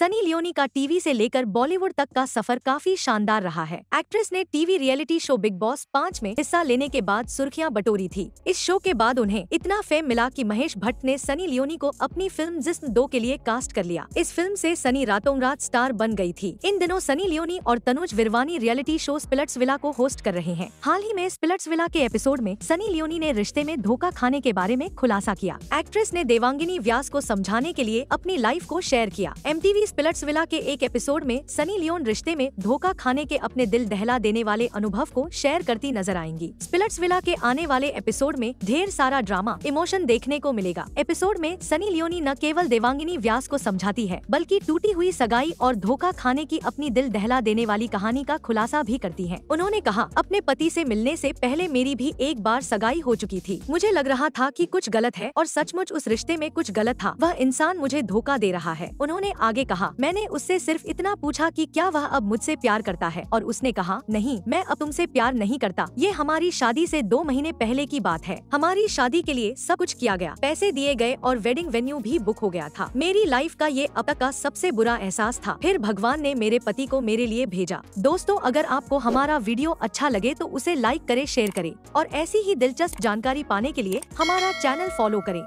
Sunny Leone का TV से लेकर बॉलीवुड तक का सफर काफी शानदार रहा है एक्ट्रेस ने TV reality show Bigg Boss पाँच में हिस्सा लेने के बाद सुर्खियां बटोरी थी इस शो के बाद उन्हें इतना फेम मिला की महेश भट्ट ने सनी लियोनी को अपनी फिल्म जिस्म दो के लिए कास्ट कर लिया इस फिल्म से सनी रातों रात स्टार बन गयी थी इन दिनों सनी लियोनी और Tanuj Virwani reality show Splitsvilla को होस्ट कर रहे हैं हाल ही में स्पिलट्स विला के एपिसोड में सनी लियोनी ने रिश्ते में धोखा खाने के बारे में खुलासा किया एक्ट्रेस ने देवांगिनी व्यास को समझाने के लिए अपनी लाइफ को शेयर किया एम पिलट्स विला के एक एपिसोड में सनी लियोन रिश्ते में धोखा खाने के अपने दिल दहला देने वाले अनुभव को शेयर करती नजर आएंगी विला के आने वाले एपिसोड में ढेर सारा ड्रामा इमोशन देखने को मिलेगा एपिसोड में सनी लियोनी न केवल देवांगिनी व्यास को समझाती है बल्कि टूटी हुई सगाई और धोखा खाने की अपनी दिल दहला देने वाली कहानी का खुलासा भी करती है उन्होंने कहा अपने पति ऐसी मिलने ऐसी पहले मेरी भी एक बार सगाई हो चुकी थी मुझे लग रहा था की कुछ गलत है और सचमुच उस रिश्ते में कुछ गलत था वह इंसान मुझे धोखा दे रहा है उन्होंने आगे कहा कहा मैंने उससे सिर्फ इतना पूछा कि क्या वह अब मुझसे प्यार करता है और उसने कहा नहीं मैं अब तुमसे प्यार नहीं करता ये हमारी शादी से दो महीने पहले की बात है हमारी शादी के लिए सब कुछ किया गया पैसे दिए गए और वेडिंग वेन्यू भी बुक हो गया था मेरी लाइफ का ये अब तक का सबसे बुरा एहसास था फिर भगवान ने मेरे पति को मेरे लिए भेजा दोस्तों अगर आपको हमारा वीडियो अच्छा लगे तो उसे लाइक करे शेयर करे और ऐसी ही दिलचस्प जानकारी पाने के लिए हमारा चैनल फॉलो करें